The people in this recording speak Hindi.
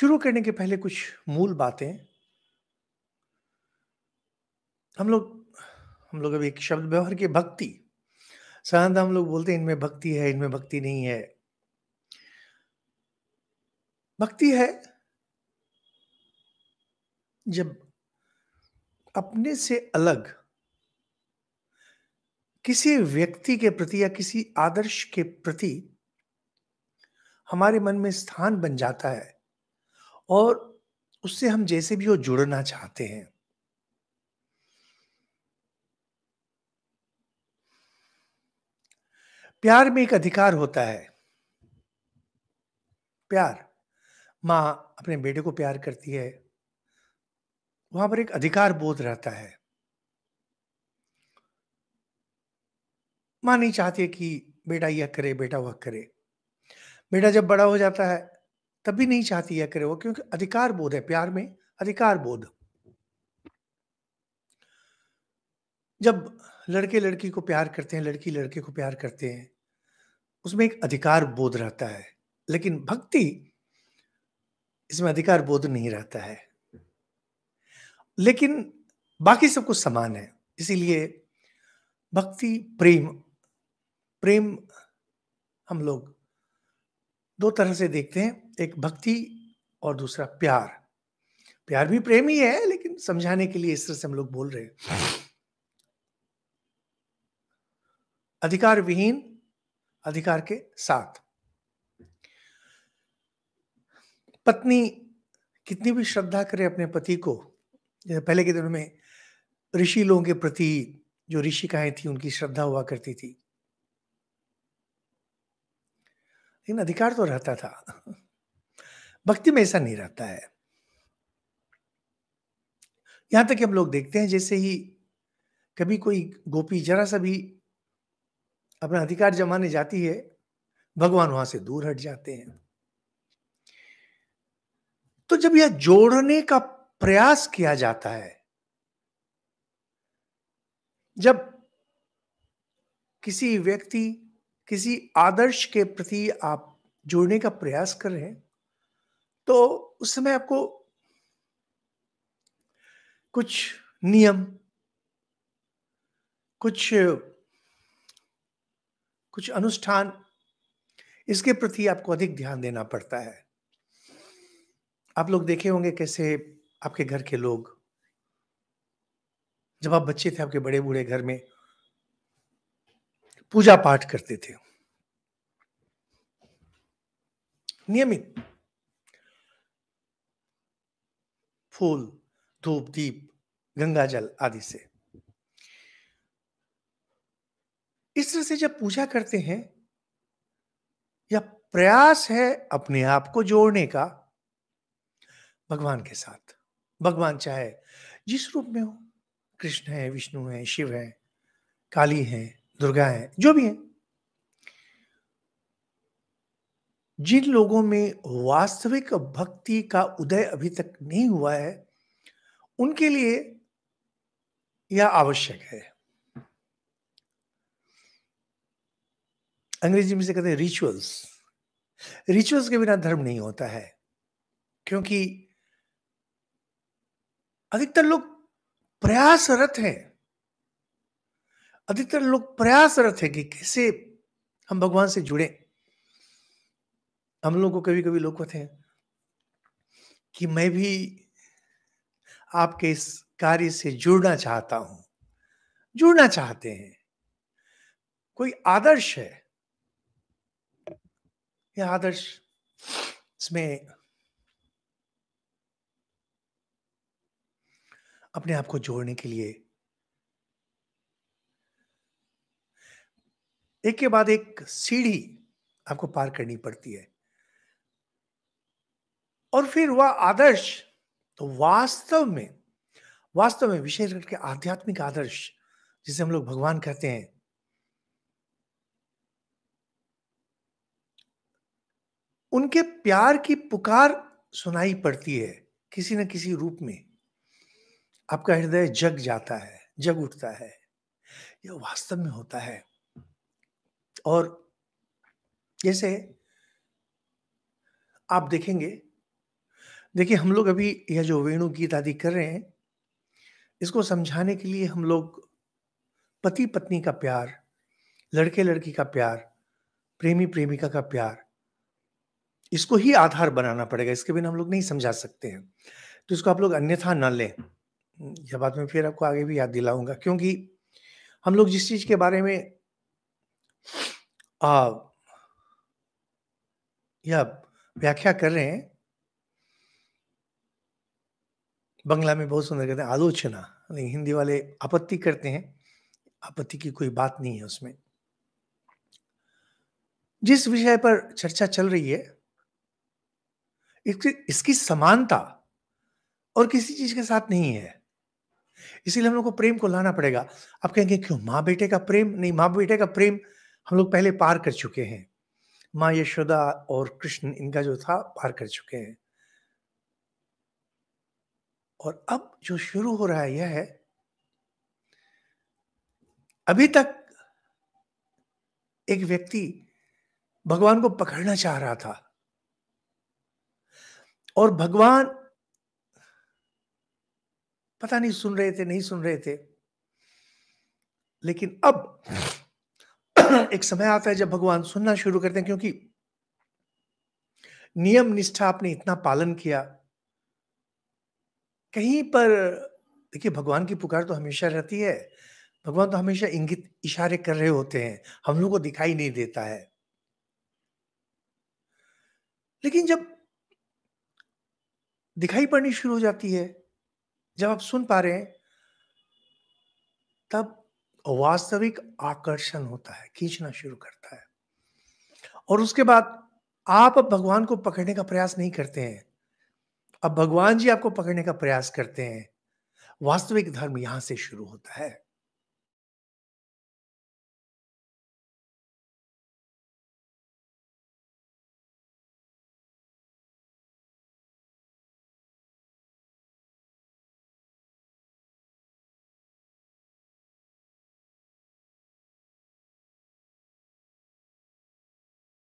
शुरू करने के पहले कुछ मूल बातें हम लोग हम लोग अभी एक शब्द व्यवहार के भक्ति साधारण हम लोग बोलते हैं इनमें भक्ति है इनमें भक्ति नहीं है भक्ति है जब अपने से अलग किसी व्यक्ति के प्रति या किसी आदर्श के प्रति हमारे मन में स्थान बन जाता है और उससे हम जैसे भी वो जुड़ना चाहते हैं प्यार में एक अधिकार होता है प्यार माँ अपने बेटे को प्यार करती है वहां पर एक अधिकार बोध रहता है मां नहीं चाहती कि बेटा यह करे बेटा वह करे बेटा जब बड़ा हो जाता है तब भी नहीं चाहती है करे वो क्योंकि अधिकार बोध है प्यार में अधिकार बोध जब लड़के लड़की को प्यार करते हैं लड़की लड़के को प्यार करते हैं उसमें एक अधिकार बोध रहता है लेकिन भक्ति इसमें अधिकार बोध नहीं रहता है लेकिन बाकी सब कुछ समान है इसीलिए भक्ति प्रेम प्रेम हम लोग दो तरह से देखते हैं एक भक्ति और दूसरा प्यार प्यार भी प्रेम ही है लेकिन समझाने के लिए इस तरह से हम लोग बोल रहे हैं अधिकार विहीन अधिकार के साथ पत्नी कितनी भी श्रद्धा करे अपने पति को जैसे पहले के दिनों में ऋषि लोगों के प्रति जो ऋषिकाएं थी उनकी श्रद्धा हुआ करती थी लेकिन अधिकार तो रहता था भक्ति में ऐसा नहीं रहता है यहां तक कि हम लोग देखते हैं जैसे ही कभी कोई गोपी जरा सा भी अपना अधिकार जमाने जाती है भगवान वहां से दूर हट जाते हैं तो जब यह जोड़ने का प्रयास किया जाता है जब किसी व्यक्ति किसी आदर्श के प्रति आप जुड़ने का प्रयास कर रहे हैं तो उस समय आपको कुछ नियम कुछ कुछ अनुष्ठान इसके प्रति आपको अधिक ध्यान देना पड़ता है आप लोग देखे होंगे कैसे आपके घर के लोग जब आप बच्चे थे आपके बड़े बूढ़े घर में पूजा पाठ करते थे नियमित फूल धूप दीप गंगा जल आदि से इस तरह से जब पूजा करते हैं या प्रयास है अपने आप को जोड़ने का भगवान के साथ भगवान चाहे जिस रूप में हो कृष्ण है विष्णु है शिव है काली हैं दुर्गा हैं जो भी हैं जिन लोगों में वास्तविक भक्ति का उदय अभी तक नहीं हुआ है उनके लिए यह आवश्यक है अंग्रेजी में से कहते हैं रिचुअल्स रिचुअल्स के बिना धर्म नहीं होता है क्योंकि अधिकतर लोग प्रयासरत हैं अधिकतर लोग प्रयासरत है कि कैसे हम भगवान से जुड़े हम लोग को कभी कभी लोग कहते हैं कि मैं भी आपके इस कार्य से जुड़ना चाहता हूं जुड़ना चाहते हैं कोई आदर्श है यह आदर्श इसमें अपने आप को जोड़ने के लिए एक के बाद एक सीढ़ी आपको पार करनी पड़ती है और फिर वह आदर्श तो वास्तव में वास्तव में विशेष करके आध्यात्मिक आदर्श जिसे हम लोग भगवान कहते हैं उनके प्यार की पुकार सुनाई पड़ती है किसी न किसी रूप में आपका हृदय जग जाता है जग उठता है यह वास्तव में होता है और जैसे आप देखेंगे देखिए हम लोग अभी यह जो वेणु गीत आदि कर रहे हैं इसको समझाने के लिए हम लोग पति पत्नी का प्यार लड़के लड़की का प्यार प्रेमी प्रेमिका का प्यार इसको ही आधार बनाना पड़ेगा इसके बिना हम लोग नहीं समझा सकते हैं तो इसको आप लोग अन्यथा न लें यह बात मैं फिर आपको आगे भी याद दिलाऊंगा क्योंकि हम लोग जिस चीज़ के बारे में आ, या व्याख्या कर रहे हैं बंगला में बहुत सुंदर कहते हैं आलोचना लेकिन हिंदी वाले आपत्ति करते हैं आपत्ति की कोई बात नहीं है उसमें जिस विषय पर चर्चा चल रही है इसकी समानता और किसी चीज के साथ नहीं है इसीलिए हम लोग को प्रेम को लाना पड़ेगा आप कहेंगे क्यों माँ बेटे का प्रेम नहीं माँ बेटे का प्रेम हम लोग पहले पार कर चुके हैं माँ यशोदा और कृष्ण इनका जो था पार कर चुके हैं और अब जो शुरू हो रहा है यह है अभी तक एक व्यक्ति भगवान को पकड़ना चाह रहा था और भगवान पता नहीं सुन रहे थे नहीं सुन रहे थे लेकिन अब एक समय आता है जब भगवान सुनना शुरू करते हैं क्योंकि नियम निष्ठा आपने इतना पालन किया कहीं पर देखिए भगवान की पुकार तो हमेशा रहती है भगवान तो हमेशा इंगित इशारे कर रहे होते हैं हम लोग को दिखाई नहीं देता है लेकिन जब दिखाई पड़नी शुरू हो जाती है जब आप सुन पा रहे हैं तब वास्तविक आकर्षण होता है खींचना शुरू करता है और उसके बाद आप अब भगवान को पकड़ने का प्रयास नहीं करते हैं अब भगवान जी आपको पकड़ने का प्रयास करते हैं वास्तविक धर्म यहां से शुरू होता है